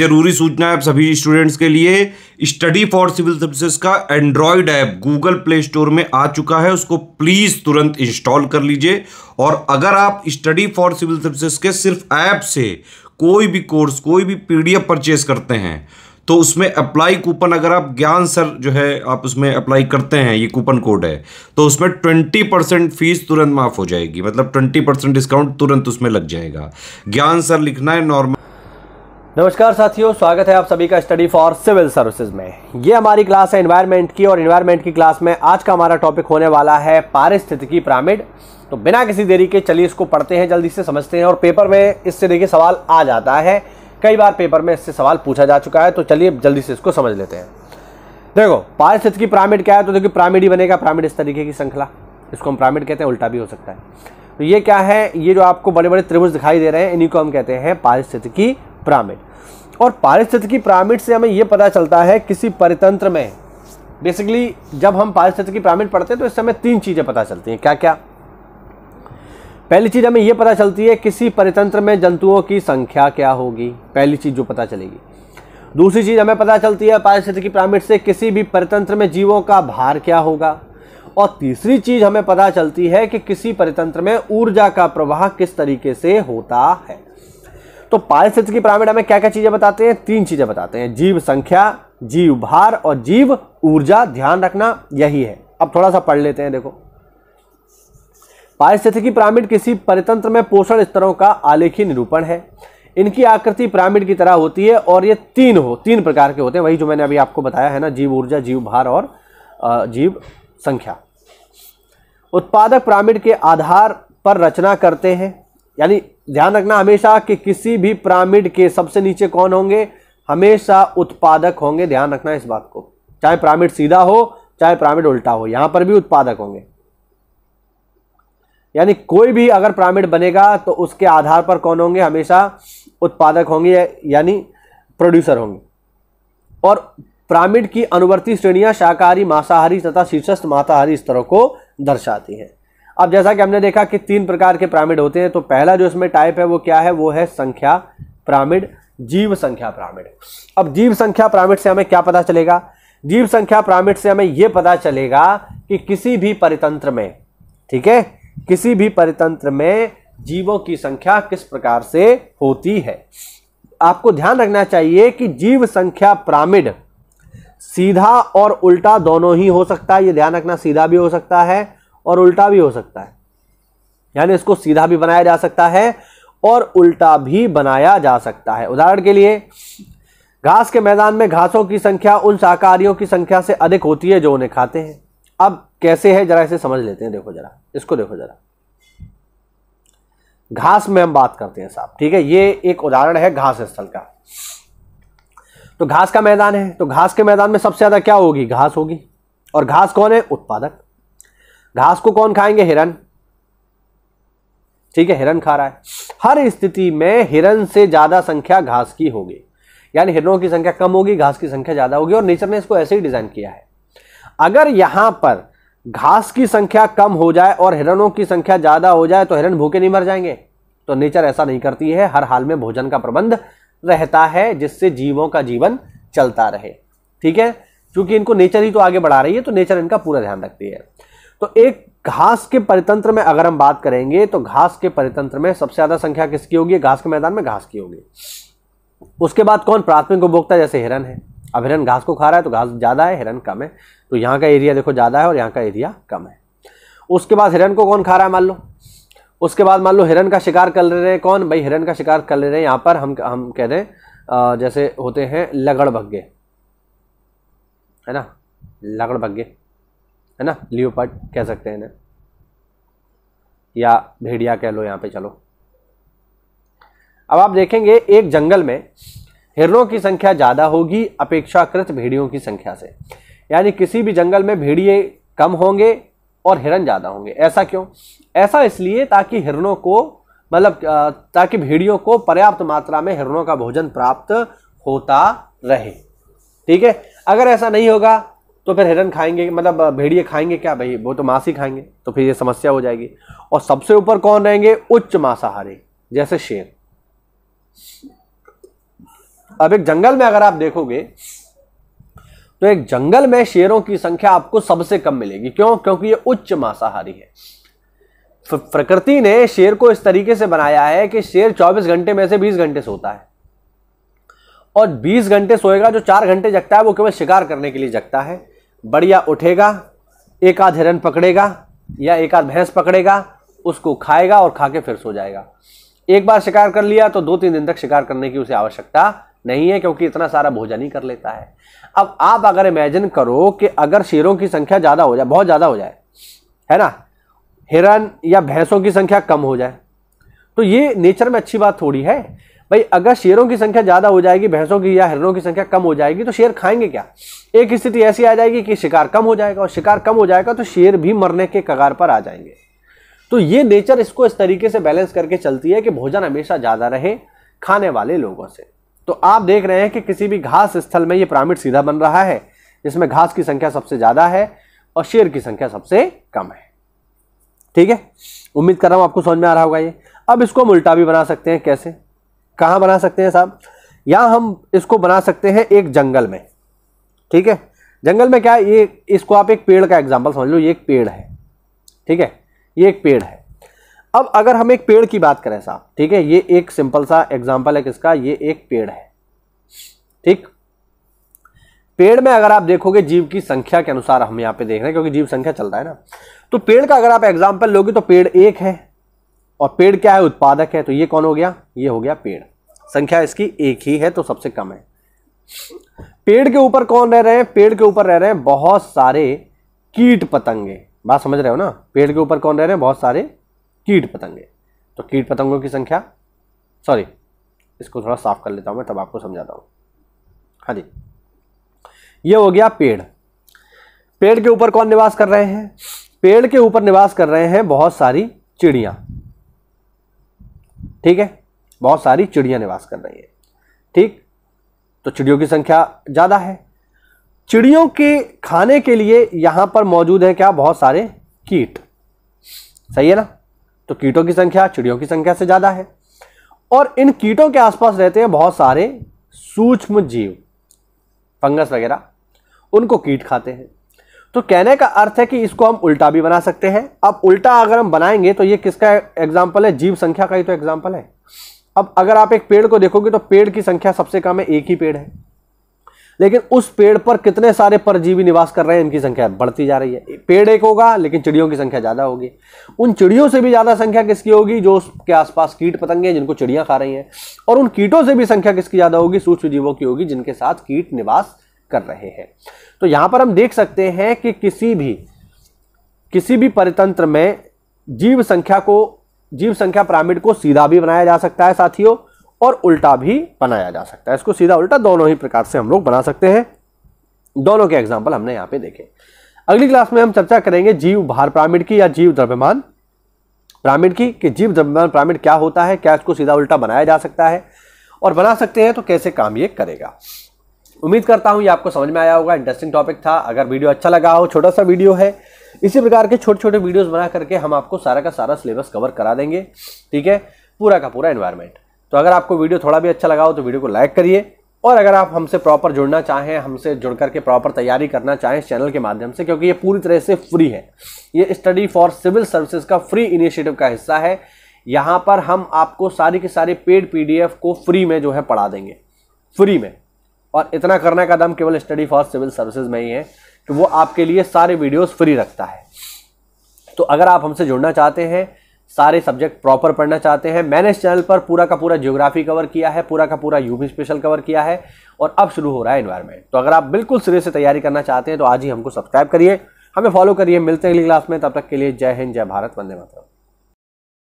जरूरी सूचना है सभी स्टूडेंट्स के लिए स्टडी फॉर सिविल सर्विसेज का Android app Google Play Store में आ चुका है उसको प्लीज़ तुरंत इंस्टॉल कर लीजिए और अगर आप स्टडी फॉर सिविल सर्विसेज के सिर्फ ऐप से कोई भी कोर्स कोई भी पीडीएफ परचेज करते हैं तो उसमें अप्लाई कूपन अगर आप ज्ञान सर जो है आप उसमें अप्लाई करते हैं ये कूपन कोड है तो उसमें ट्वेंटी परसेंट फीस तुरंत माफ़ हो जाएगी मतलब ट्वेंटी परसेंट डिस्काउंट तुरंत उसमें लग जाएगा ज्ञान सर लिखना है नॉर्मल नमस्कार साथियों स्वागत है आप सभी का स्टडी फॉर सिविल सर्विसेज में ये हमारी क्लास है इन्वायरमेंट की और इन्वायरमेंट की क्लास में आज का हमारा टॉपिक होने वाला है पारिस्थितिकी पिरामिड तो बिना किसी देरी के चलिए इसको पढ़ते हैं जल्दी से समझते हैं और पेपर में इससे देखिए सवाल आ जाता है कई बार पेपर में इससे सवाल पूछा जा चुका है तो चलिए जल्दी से इसको समझ लेते हैं देखो पारिस्थितिकी पिरामिड क्या है तो देखिए पिरामिड ही बनेगा पिरामिड इस तरीके की श्रृंखला इसको हम पिरामिड कहते हैं उल्टा भी हो सकता है तो ये क्या है ये जो आपको बड़े बड़े त्रिभुज दिखाई दे रहे हैं इन्हीं को हम कहते हैं पारिस्थितिकी पिरामिड और पारिस्थितिकी पिरामिड से हमें यह पता चलता है किसी परितंत्र में बेसिकली जब हम पारिस्थितिकी पिरामिड पढ़ते हैं तो इस समय तीन चीज़ें पता चलती हैं क्या क्या पहली चीज़ हमें यह पता चलती है किसी परितंत्र में जंतुओं की संख्या क्या होगी पहली चीज़ जो पता चलेगी दूसरी चीज़ हमें पता चलती है पारिस्थितिकी पिरामिड से किसी भी परितंत्र में जीवों का भार क्या होगा और तीसरी चीज़ हमें पता चलती है कि किसी परितंत्र में ऊर्जा का प्रवाह किस तरीके से होता है तो पारिस्थितिकी पिरामिड हमें क्या क्या चीजें बताते हैं तीन चीजें बताते हैं जीव संख्या जीव भार और जीव ऊर्जा ध्यान रखना यही है अब थोड़ा सा पढ़ लेते हैं देखो पारिस्थितिकी पिरामिड किसी परितंत्र में पोषण स्तरों का आलेखी निरूपण है इनकी आकृति पिरामिड की तरह होती है और ये तीन हो तीन प्रकार के होते हैं वही जो मैंने अभी आपको बताया है ना जीव ऊर्जा जीव भार और जीव संख्या उत्पादक पिरामिड के आधार पर रचना करते हैं यानी ध्यान रखना हमेशा कि किसी भी पिरामिड के सबसे नीचे कौन होंगे हमेशा उत्पादक होंगे ध्यान रखना इस बात को चाहे पिरामिड सीधा हो चाहे पिरामिड उल्टा हो यहां पर भी उत्पादक होंगे यानी कोई भी अगर पिरामिड बनेगा तो उसके आधार पर कौन होंगे हमेशा उत्पादक होंगे यानी प्रोड्यूसर होंगे और पिरामिड की अनुवर्ती श्रेणियां शाकाहारी मांसाहारी तथा शीर्षस्थ मांसाहारी स्तरों को दर्शाती हैं अब जैसा कि हमने देखा कि तीन प्रकार के प्रामिड होते हैं तो पहला जो इसमें टाइप है वो क्या है वो है संख्या प्रामिड जीव संख्या प्रामिड अब जीव संख्या प्रामिड से हमें क्या पता चलेगा जीव संख्या प्रामिड से हमें यह पता चलेगा कि किसी भी परितंत्र में ठीक है किसी भी परितंत्र में जीवों की संख्या किस प्रकार से होती है आपको ध्यान रखना चाहिए कि जीव संख्या प्रामिड सीधा और उल्टा दोनों ही हो सकता है ये ध्यान रखना सीधा भी हो सकता है और उल्टा भी हो सकता है यानी इसको सीधा भी बनाया जा सकता है और उल्टा भी बनाया जा सकता है उदाहरण के लिए घास के मैदान में घासों की संख्या उन शाकाहारियों की संख्या से अधिक होती है जो उन्हें खाते हैं अब कैसे है जरा इसे समझ लेते हैं देखो जरा इसको देखो जरा घास में हम बात करते हैं साहब ठीक है ये एक उदाहरण है घास स्थल का तो घास का मैदान है तो घास के मैदान में सबसे ज्यादा क्या होगी घास होगी और घास कौन है उत्पादक घास को कौन खाएंगे हिरन ठीक है हिरन खा रहा है हर स्थिति में हिरन से ज्यादा संख्या घास की होगी यानी हिरणों की संख्या कम होगी घास की संख्या ज्यादा होगी और नेचर ने इसको ऐसे ही डिजाइन किया है अगर यहां पर घास की संख्या कम हो जाए और हिरणों की संख्या ज्यादा हो जाए तो हिरण भूखे नहीं मर जाएंगे तो नेचर ऐसा नहीं करती है हर हाल में भोजन का प्रबंध रहता है जिससे जीवों का जीवन चलता रहे ठीक है क्योंकि इनको नेचर ही तो आगे बढ़ा रही है तो नेचर इनका पूरा ध्यान रखती है तो एक घास के परितंत्र में अगर हम बात करेंगे तो घास के परितंत्र में सबसे ज्यादा संख्या किसकी होगी घास के मैदान में घास की होगी उसके बाद कौन प्राथमिक उपभोक्ता जैसे हिरन है अब हिरन घास को खा रहा है तो घास ज़्यादा है हिरन कम है तो यहाँ का एरिया देखो ज़्यादा है और यहाँ का एरिया कम है उसके बाद हिरन को कौन खा रहा है मान लो उसके बाद मान लो हिरन का शिकार कर ले रहे हैं कौन भाई हिरन का शिकार कर ले रहे हैं यहाँ पर हम हम कह रहे हैं जैसे होते हैं लगड़ भग्गे है ना लगड़ भग्गे है ना लियोपार्ड कह सकते हैं इन्हें या भेड़िया कह लो यहाँ पे चलो अब आप देखेंगे एक जंगल में हिरणों की संख्या ज़्यादा होगी अपेक्षाकृत भेड़ियों की संख्या से यानी किसी भी जंगल में भेड़िए कम होंगे और हिरण ज़्यादा होंगे ऐसा क्यों ऐसा इसलिए ताकि हिरणों को मतलब ताकि भेड़ियों को पर्याप्त मात्रा में हिरणों का भोजन प्राप्त होता रहे ठीक है अगर ऐसा नहीं होगा तो फिर हिरन खाएंगे मतलब भेड़िए खाएंगे क्या भाई वो तो मांस ही खाएंगे तो फिर ये समस्या हो जाएगी और सबसे ऊपर कौन रहेंगे उच्च मांसाहारी जैसे शेर अब एक जंगल में अगर आप देखोगे तो एक जंगल में शेरों की संख्या आपको सबसे कम मिलेगी क्यों क्योंकि ये उच्च मांसाहारी है प्रकृति ने शेर को इस तरीके से बनाया है कि शेर 24 घंटे में से 20 घंटे सोता है और 20 घंटे सोएगा जो चार घंटे जगता है वो केवल शिकार करने के लिए जगता है बढ़िया उठेगा एक आध हिरन पकड़ेगा या एक आध भैंस पकड़ेगा उसको खाएगा और खा के फिर सो जाएगा एक बार शिकार कर लिया तो दो तीन दिन तक शिकार करने की उसे आवश्यकता नहीं है क्योंकि इतना सारा भोजन ही कर लेता है अब आप अगर इमेजिन करो कि अगर शेरों की संख्या ज़्यादा हो जाए बहुत ज़्यादा हो जाए है ना हिरन या भैंसों की संख्या कम हो जाए तो ये नेचर में अच्छी बात थोड़ी है भाई अगर शेयरों की संख्या ज्यादा हो जाएगी भैंसों की या हिरणों की संख्या कम हो जाएगी तो शेयर खाएंगे क्या एक स्थिति ऐसी आ जाएगी कि शिकार कम हो जाएगा और शिकार कम हो जाएगा तो शेयर भी मरने के कगार पर आ जाएंगे तो ये नेचर इसको इस तरीके से बैलेंस करके चलती है कि भोजन हमेशा ज्यादा रहे खाने वाले लोगों से तो आप देख रहे हैं कि किसी भी घास स्थल में ये पिरामिड सीधा बन रहा है जिसमें घास की संख्या सबसे ज्यादा है और शेर की संख्या सबसे कम है ठीक है उम्मीद कर रहा हूं आपको समझ में आ रहा होगा ये अब इसको हम उल्टा भी बना सकते हैं कैसे कहाँ बना सकते हैं साहब या हम इसको बना सकते हैं एक जंगल में ठीक है जंगल में क्या ये इसको आप एक पेड़ का एग्जाम्पल समझ लो ये एक पेड़ है ठीक है ये एक पेड़ है अब अगर हम एक पेड़ की बात करें साहब ठीक है ये एक सिंपल सा एग्जाम्पल है किसका ये एक पेड़ है ठीक पेड़ में अगर आप देखोगे जीव की संख्या के अनुसार हम यहाँ पे देख रहे हैं क्योंकि जीव संख्या चल रहा है ना तो पेड़ का अगर आप एग्जाम्पल लोगे तो पेड़ एक है और पेड़ क्या है उत्पादक है तो ये कौन हो गया ये हो गया पेड़ संख्या इसकी एक ही है तो सबसे कम है पेड़ के ऊपर कौन रह रहे हैं पेड़ के ऊपर रह रहे हैं बहुत सारे कीट पतंगे बात समझ रहे हो ना पेड़ के ऊपर कौन रह रहे हैं बहुत सारे कीट पतंगे तो कीट पतंगों की संख्या सॉरी इसको थोड़ा साफ कर लेता हूं मैं तब आपको समझाता हूं हाँ जी ये हो गया पेड़ पेड़ के ऊपर कौन निवास कर रहे हैं पेड़ के ऊपर निवास कर रहे हैं बहुत सारी चिड़िया ठीक है बहुत सारी चिड़िया निवास कर रही है ठीक तो चिड़ियों की संख्या ज़्यादा है चिड़ियों के खाने के लिए यहां पर मौजूद है क्या बहुत सारे कीट सही है ना तो कीटों की संख्या चिड़ियों की संख्या से ज़्यादा है और इन कीटों के आसपास रहते हैं बहुत सारे सूक्ष्म जीव फंगस वगैरह उनको कीट खाते हैं तो कहने का अर्थ है कि इसको हम उल्टा भी बना सकते हैं अब उल्टा अगर हम बनाएंगे तो ये किसका एग्जाम्पल है जीव संख्या का ही तो एग्जाम्पल है अब अगर आप एक पेड़ को देखोगे तो पेड़ की संख्या सबसे कम है एक ही पेड़ है लेकिन उस पेड़ पर कितने सारे परजीवी निवास कर रहे हैं इनकी संख्या बढ़ती जा रही है पेड़ एक होगा लेकिन चिड़ियों की संख्या ज़्यादा होगी उन चिड़ियों से भी ज़्यादा संख्या किसकी होगी जो उसके आसपास कीट पतंगे हैं जिनको चिड़ियाँ खा रही हैं और उन कीटों से भी संख्या किसकी ज़्यादा होगी सूक्ष्म जीवों की होगी जिनके साथ कीट निवास कर रहे हैं तो यहां पर हम देख सकते हैं कि किसी भी किसी भी परितंत्र में जीव संख्या को जीव संख्या पिरामिड को सीधा भी बनाया जा सकता है साथियों और उल्टा भी बनाया जा सकता है इसको सीधा उल्टा दोनों ही प्रकार से हम लोग बना सकते हैं दोनों के एग्जाम्पल हमने यहां पे देखे अगली क्लास में हम चर्चा करेंगे जीव भार पिरामिड की या जीव द्रव्यमान पिरामिड की कि जीव द्रव्यमान पिरामिड क्या होता है क्या इसको सीधा उल्टा बनाया जा सकता है और बना सकते हैं तो कैसे काम ये करेगा उम्मीद करता हूँ ये आपको समझ में आया होगा इंटरेस्टिंग टॉपिक था अगर वीडियो अच्छा लगा हो छोटा सा वीडियो है इसी प्रकार के छोटे छोटे वीडियोस बना करके हम आपको सारा का सारा सिलेबस कवर करा देंगे ठीक है पूरा का पूरा एनवायरनमेंट तो अगर आपको वीडियो थोड़ा भी अच्छा लगा हो तो वीडियो को लाइक करिए और अगर आप हमसे प्रॉपर जुड़ना चाहें हमसे जुड़ करके प्रॉपर तैयारी करना चाहें इस चैनल के माध्यम से क्योंकि ये पूरी तरह से फ्री है ये स्टडी फॉर सिविल सर्विसेज का फ्री इनिशिएटिव का हिस्सा है यहाँ पर हम आपको सारी के सारे पेड पीडीएफ को फ्री में जो है पढ़ा देंगे फ्री में और इतना करने का दम केवल स्टडी फॉर सिविल सर्विसेज में ही है कि वो आपके लिए सारे वीडियोस फ्री रखता है तो अगर आप हमसे जुड़ना चाहते हैं सारे सब्जेक्ट प्रॉपर पढ़ना चाहते हैं मैंने इस चैनल पर पूरा का पूरा ज्योग्राफी कवर किया है पूरा का पूरा यूपी स्पेशल कवर किया है और अब शुरू हो रहा है इन्वायरमेंट तो अगर आप बिल्कुल सिरे से तैयारी करना चाहते हैं तो आज ही हमको सब्सक्राइब करिए हमें फॉलो करिए मिलते हैं अगली क्लास में तब तक के लिए जय हिंद जय भारत वंदे मातरम